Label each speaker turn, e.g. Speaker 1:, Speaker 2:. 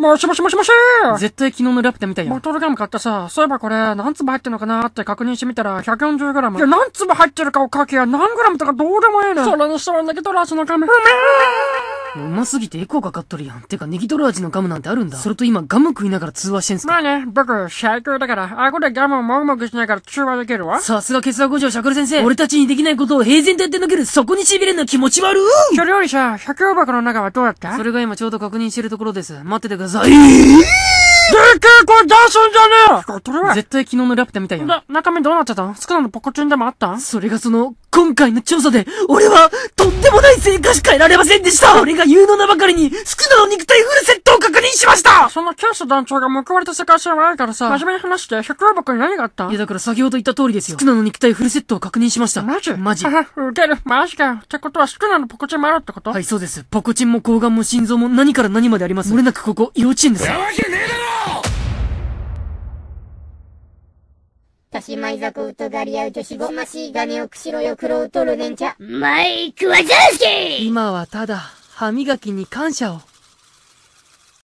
Speaker 1: もしもしもしもし絶対昨日のラプュタみたいやボトルガム買ってさ、そういえばこれ何粒入ってんのかなって確認してみたら 140g。いや、何粒入ってるかを書けや何ムとかどうでもいいねそれにしてはだけトラスのガム。うめえうますぎてエコーかかっとるやん。てか、ネギトロ味のガムなんてあるんだ。それと今、ガム食いながら通話してんすかまあね、僕、クルだから、あこでガムをもぐもぐしながら通話できるわ。さすがケツア五条シャクル先生。俺たちにできないことを平然とやってのける、そこに痺れんの気持ち悪いそれよりさ、百葉箱の中はどうだったそれが今ちょうど確認してるところです。待っててく
Speaker 2: ださい。えーで声出すんじ
Speaker 1: ゃねえ絶対昨日のラピュタみたいやな。中身どうなっちゃったの少なのポコチュンでもあったそれがその、今回の調査で、俺は、とんでもない成果しか得られませんでした俺が有能なばかりに、少なの肉体フルセットを確認しましたそんな教師団長が報われた世界線はあるからさ、真面目に話して、百郎箱に何があったいやだから先ほど言った通りですよ。少なの肉体フルセットを確認しました。マジマジ。あ、ウケる。マジかよ。ってことは少なのポコチンもあるってことはい、そうです。ポコチンも睾丸も心臓も何から何まであります。もれなくここ、幼稚園です。
Speaker 3: しまいざこうとがりあうとしごましいがねをくしろよくろうとるねんちゃマイクはジャスキー
Speaker 1: 今はただ歯磨きに感謝を